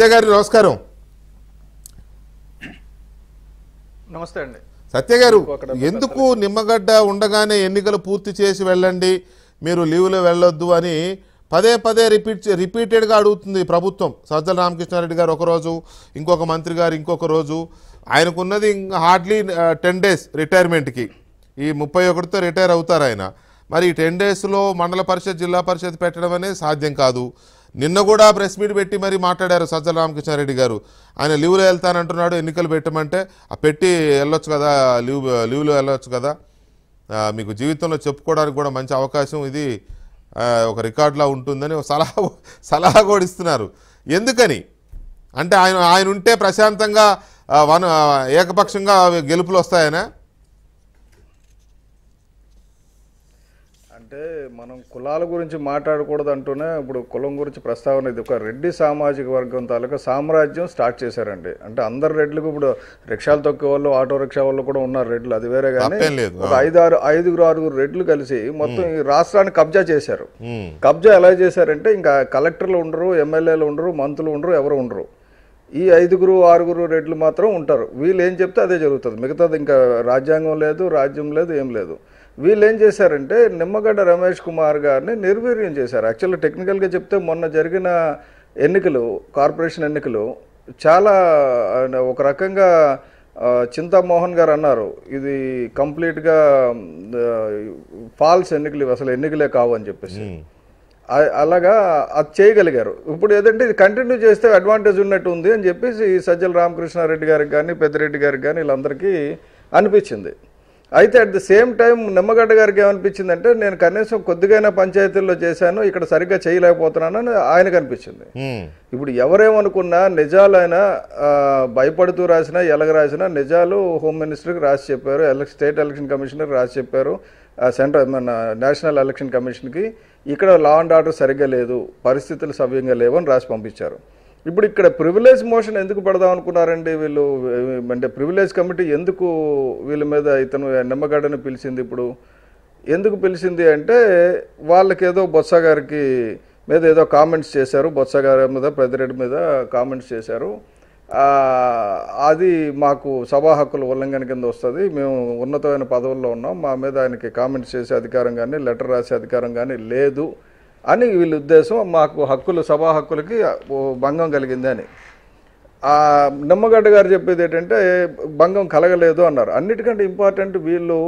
సత్య గారు నమస్కారం నమస్తే అండి సత్య గారు ఎందుకు నిమ్మగడ్డ ఉండగానే ఎన్నికలు పూర్తి చేసి వెళ్ళండి మీరు లీవ్లో వెళ్ళొద్దు అని పదే పదే రిపీట్ రిపీటెడ్గా అడుగుతుంది ప్రభుత్వం సజ్జల రామకృష్ణారెడ్డి గారు ఒకరోజు ఇంకొక మంత్రి గారు ఇంకొక రోజు ఆయనకున్నది హార్డ్లీ టెన్ డేస్ రిటైర్మెంట్కి ఈ ముప్పై ఒకటితో రిటైర్ అవుతారు ఆయన మరి ఈ టెన్ డేస్లో మండల పరిషత్ జిల్లా పరిషత్ పెట్టడం అనేది సాధ్యం కాదు నిన్న కూడా ప్రెస్ మీట్ పెట్టి మరి మాట్లాడారు సజ్జల రామకృష్ణారెడ్డి గారు ఆయన లీవ్లో వెళ్తానంటున్నాడు ఎన్నికలు పెట్టమంటే పెట్టి వెళ్ళొచ్చు కదా లీవ్ లీవ్లో వెళ్ళొచ్చు కదా మీకు జీవితంలో చెప్పుకోవడానికి కూడా మంచి అవకాశం ఇది ఒక రికార్డులా ఉంటుందని సలహా సలహా కూడా ఇస్తున్నారు ఎందుకని అంటే ఆయన ఆయన ఉంటే ప్రశాంతంగా వన్ ఏకపక్షంగా గెలుపులు వస్తాయనా అంటే మనం కులాల గురించి మాట్లాడకూడదు అంటూనే ఇప్పుడు కులం గురించి ప్రస్తావన ఇది ఒక రెడ్డి సామాజిక వర్గం తాలూకా సామ్రాజ్యం స్టార్ట్ చేశారండి అంటే అందరు రెడ్లకు ఇప్పుడు రిక్షాలు తొక్కే వాళ్ళు ఆటో రిక్షా వాళ్ళు కూడా ఉన్నారు రెడ్లు అది వేరే కానీ ఒక ఐదు ఆరు ఐదుగురు ఆరుగురు రెడ్లు కలిసి మొత్తం ఈ రాష్ట్రాన్ని కబ్జా చేశారు కబ్జా ఎలా చేశారంటే ఇంకా కలెక్టర్లు ఉండరు ఎమ్మెల్యేలు ఉండరు మంత్రులు ఉండరు ఎవరు ఉండరు ఈ ఐదుగురు ఆరుగురు రెడ్లు మాత్రం ఉంటారు వీళ్ళు ఏం చెప్తే అదే జరుగుతుంది మిగతాది ఇంకా రాజ్యాంగం లేదు రాజ్యం లేదు ఏం లేదు వీళ్ళు ఏం చేశారంటే నిమ్మగడ్డ రమేష్ కుమార్ గారిని నిర్వీర్యం చేశారు యాక్చువల్లీ టెక్నికల్గా చెప్తే మొన్న జరిగిన ఎన్నికలు కార్పొరేషన్ ఎన్నికలు చాలా ఒక రకంగా చింతామోహన్ గారు అన్నారు ఇది కంప్లీట్గా ఫాల్స్ ఎన్నికలు అసలు ఎన్నికలే కావు అని చెప్పేసి అలాగా అది చేయగలిగారు ఇప్పుడు ఏదంటే ఇది కంటిన్యూ చేస్తే అడ్వాంటేజ్ ఉన్నట్టు ఉంది అని చెప్పేసి సజ్జల రామకృష్ణారెడ్డి గారికి కానీ పెద్దిరెడ్డి గారికి కానీ వీళ్ళందరికీ అనిపించింది అయితే at the same time Nimmagadda గారికి ఏమనిపించింది అంటే నేను కనీసం కొద్దిగైనా పంచాయతీల్లో చేశాను ఇక్కడ సరిగ్గా చేయలేకపోతున్నానని ఆయనకు అనిపించింది ఇప్పుడు ఎవరేమనుకున్నా నిజాలైనా భయపడుతూ రాసినా ఎలాగ రాసినా నిజాలు హోమ్ మినిస్టర్కి రాసి చెప్పారు ఎలక్ స్టేట్ ఎలక్షన్ కమిషనర్కి రాసి చెప్పారు సెంట్రల్ మన నేషనల్ ఎలక్షన్ కమిషన్కి ఇక్కడ లా అండ్ ఆర్డర్ సరిగ్గా లేదు పరిస్థితులు సవ్యంగా లేవని రాసి పంపించారు ఇప్పుడు ఇక్కడ ప్రివిలేజ్ మోషన్ ఎందుకు పెడదాం అనుకున్నారండి వీళ్ళు అంటే ప్రివిలేజ్ కమిటీ ఎందుకు వీళ్ళ మీద ఇతను నిమ్మగడ్డని పిలిచింది ఇప్పుడు ఎందుకు పిలిచింది అంటే వాళ్ళకేదో బొత్స గారికి మీద ఏదో కామెంట్స్ చేశారు బొత్స గారి మీద పెద్దిరెడ్డి మీద కామెంట్స్ చేశారు అది మాకు సభా హక్కుల ఉల్లంఘన కింద వస్తుంది మేము ఉన్నతమైన పదవుల్లో ఉన్నాం మా మీద ఆయనకి కామెంట్స్ చేసే అధికారం కానీ లెటర్ రాసే అధికారం కానీ లేదు అని వీళ్ళ ఉద్దేశం మాకు హక్కులు సభా హక్కులకి భంగం కలిగింది అని నిమ్మగడ్డ గారు చెప్పేది ఏంటంటే భంగం కలగలేదు అన్నారు అన్నిటికంటే ఇంపార్టెంట్ వీళ్ళు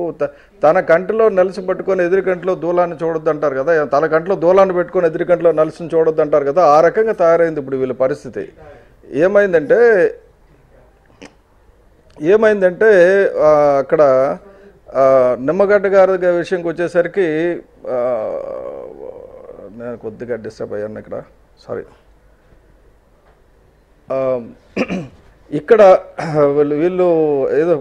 తన కంటిలో నలిసి పట్టుకొని ఎదురు కంటిలో దూలాన్ని చూడొద్దు అంటారు కదా తన కంటిలో దూలాన్ని పెట్టుకొని ఎదురు కంటిలో నలిసిని చూడొద్దు అంటారు కదా ఆ రకంగా తయారైంది ఇప్పుడు వీళ్ళ పరిస్థితి ఏమైందంటే ఏమైందంటే అక్కడ నిమ్మగడ్డ గారి విషయంకి వచ్చేసరికి నేను కొద్దిగా డిస్టర్బ్ అయ్యాను ఇక్కడ సారీ ఇక్కడ వీళ్ళు వీళ్ళు ఏదో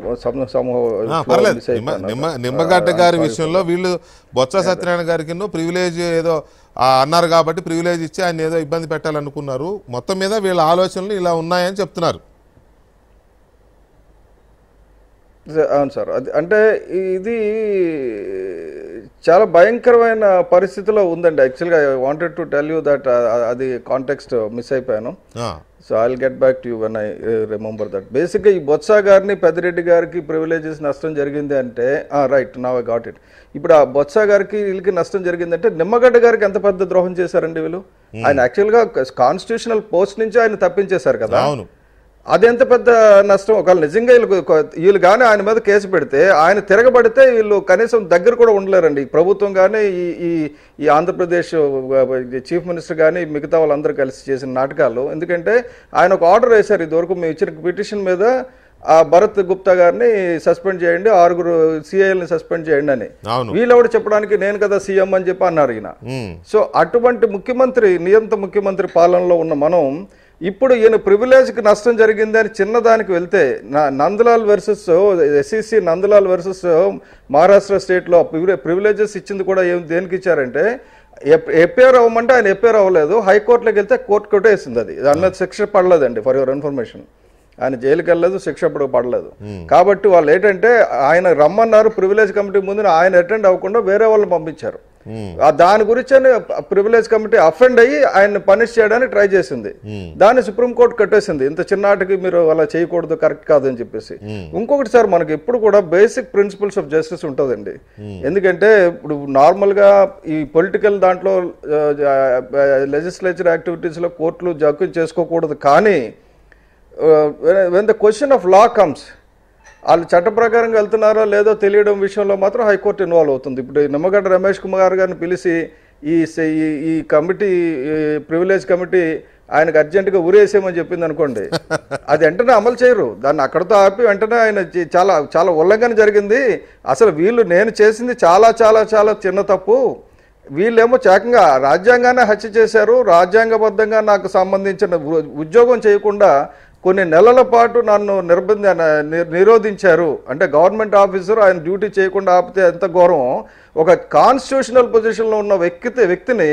నిమ్మగడ్డ గారి విషయంలో వీళ్ళు బొత్స సత్యనారాయణ గారికి ప్రివిలేజ్ ఏదో అన్నారు కాబట్టి ప్రివిలేజ్ ఇచ్చి ఆయన ఏదో ఇబ్బంది పెట్టాలనుకున్నారు మొత్తం మీద వీళ్ళ ఆలోచనలు ఇలా ఉన్నాయని చెప్తున్నారు అవును సార్ అది అంటే ఇది చాలా భయంకరమైన పరిస్థితిలో ఉందండి యాక్చువల్గా I wanted to tell you that అది కాంటెక్స్ట్ మిస్ అయిపోయాను so I get back to you when I remember that బేసిక్గా ఈ బొత్స గారిని పెద్దిరెడ్డి గారికి ప్రివిలేజెస్ నష్టం జరిగింది అంటే రైట్ నా ఐ గాట్ ఇట్ ఇప్పుడు ఆ బొత్స గారికి వీళ్ళకి నష్టం జరిగిందంటే నిమ్మగడ్డ గారికి ఎంత పెద్ద ద్రోహం చేశారండి వీళ్ళు ఆయన యాక్చువల్గా కాన్స్టిట్యూషనల్ పోస్ట్ నుంచి ఆయన తప్పించేశారు కదా అవును అదెంత పెద్ద నష్టం ఒకవేళ నిజంగా వీళ్ళు వీళ్ళు కానీ ఆయన మీద కేసు పెడితే ఆయన తిరగబడితే వీళ్ళు కనీసం దగ్గర కూడా ఉండలేరండి ప్రభుత్వం కానీ ఈ ఈ ఈ ఆంధ్రప్రదేశ్ చీఫ్ మినిస్టర్ కానీ మిగతా వాళ్ళందరూ కలిసి చేసిన నాటకాలు ఎందుకంటే ఆయన ఒక ఆర్డర్ వేశారు ఇదివరకు మేము ఇచ్చిన పిటిషన్ మీద ఆ భరత్ గుప్తా గారిని సస్పెండ్ చేయండి ఆరుగురు సిఐఎల్ని సస్పెండ్ చేయండి అని వీళ్ళెవడు చెప్పడానికి నేను కదా సీఎం అని చెప్పి అన్నారు ఈయన సో అటువంటి ముఖ్యమంత్రి నియంత ముఖ్యమంత్రి పాలనలో ఉన్న మనం ఇప్పుడు ఈయన ప్రివిలేజ్కి నష్టం జరిగిందని చిన్నదానికి వెళ్తే Nandalal versus SEC e Nandalal versus Maharashtra స్టేట్లో ప్రివిలేజెస్ ఇచ్చింది కూడా ఏం దేనికి ఇచ్చారంటే ఎప్పేర్ అవ్వమంటే ఆయన ఎప్పేర్ అవ్వలేదు హైకోర్టులోకి వెళ్తే కోర్టు కొట్టేసింది అది దాని మీద శిక్ష పడలేదండి ఫర్ యువర్ ఇన్ఫర్మేషన్ ఆయన జైలుకి వెళ్ళలేదు శిక్ష పడలేదు hmm. కాబట్టి వాళ్ళు ఏంటంటే ఆయన రమ్మన్నారు ప్రివిలేజ్ కమిటీ ముందు ఆయన అటెండ్ అవ్వకుండా వేరే వాళ్ళని పంపించారు దాని గురించి ప్రివిలేజ్ కమిటీ అఫెండ్ అయ్యి ఆయన పనిష్ చేయడానికి ట్రై చేసింది దాన్ని సుప్రీంకోర్టు కట్టేసింది ఇంత చిన్నటికి మీరు అలా చేయకూడదు కరెక్ట్ కాదు అని చెప్పేసి ఇంకొకటి సార్ మనకి ఎప్పుడు కూడా బేసిక్ ప్రిన్సిపల్స్ ఆఫ్ జస్టిస్ ఉంటుందండి ఎందుకంటే ఇప్పుడు నార్మల్గా ఈ పొలిటికల్ దాంట్లో లెజిస్లేచర్ యాక్టివిటీస్లో కోర్టులు జాక్యం చేసుకోకూడదు కానీ when the question of law comes వాళ్ళు చట్ట ప్రకారం వెళ్తున్నారో లేదో తెలియడం విషయంలో మాత్రం హైకోర్టు ఇన్వాల్వ్ అవుతుంది ఇప్పుడు నిమ్మగడ్డ రమేష్ కుమార్ గారిని పిలిచి ఈ ఈ కమిటీ ప్రివిలేజ్ కమిటీ ఆయనకు అర్జెంటుగా ఊరేసేయమని చెప్పింది అనుకోండి అది వెంటనే అమలు చేయరు దాన్ని అక్కడితో ఆపి వెంటనే ఆయన చాలా చాలా ఉల్లంఘన జరిగింది అసలు వీళ్ళు నేను చేసింది చాలా చాలా చాలా చిన్న తప్పు వీళ్ళేమో చేకంగా రాజ్యాంగాన్ని హత్య చేశారు రాజ్యాంగబద్ధంగా నాకు సంబంధించిన ఉద్యోగం చేయకుండా కొన్ని నెలల పాటు నన్ను నిర్బంధ నిరోధించారు అంటే గవర్నమెంట్ ఆఫీసర్ ఆయన డ్యూటీ చేయకుండా ఆపితే ఎంత ఘోరం ఒక కాన్స్టిట్యూషనల్ పొజిషన్లో ఉన్న వ్యక్తి వ్యక్తిని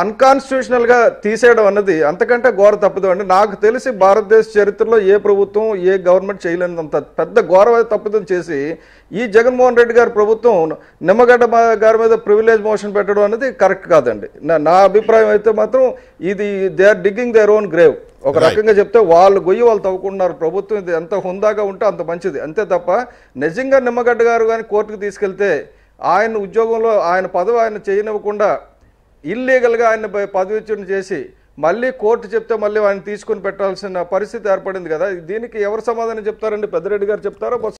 అన్కాన్స్టిట్యూషనల్గా తీసేయడం అన్నది అంతకంటే ఘోర తప్పదు అండి నాకు తెలిసి భారతదేశ చరిత్రలో ఏ ప్రభుత్వం ఏ గవర్నమెంట్ చేయలేనంత పెద్ద ఘోరమైన తప్పుదం చేసి ఈ జగన్మోహన్ రెడ్డి గారి ప్రభుత్వం నిమ్మగడ్డ గారి మీద ప్రివిలేజ్ మోషన్ పెట్టడం అనేది కరెక్ట్ కాదండి నా అభిప్రాయం అయితే మాత్రం ఇది they are digging their own grave ఒక రకంగా చెప్తే వాళ్ళు గొయ్యి వాళ్ళు తవ్వుకుంటున్నారు ప్రభుత్వం ఇది ఎంత హుందాగా ఉంటే అంత మంచిది అంతే తప్ప నిజంగా నిమ్మగడ్డ గారు కానీ కోర్టుకు తీసుకెళ్తే ఆయన ఉద్యోగంలో ఆయన పదవి ఆయన చేయనివ్వకుండా ఇల్లీగల్గా ఆయన పదవిచ్యుని చేసి మళ్ళీ కోర్టు చెప్తే మళ్ళీ ఆయన తీసుకుని పెట్టాల్సిన పరిస్థితి ఏర్పడింది కదా దీనికి ఎవరు సమాధానం చెప్తారండి పెద్దరెడ్డి గారు చెప్తారో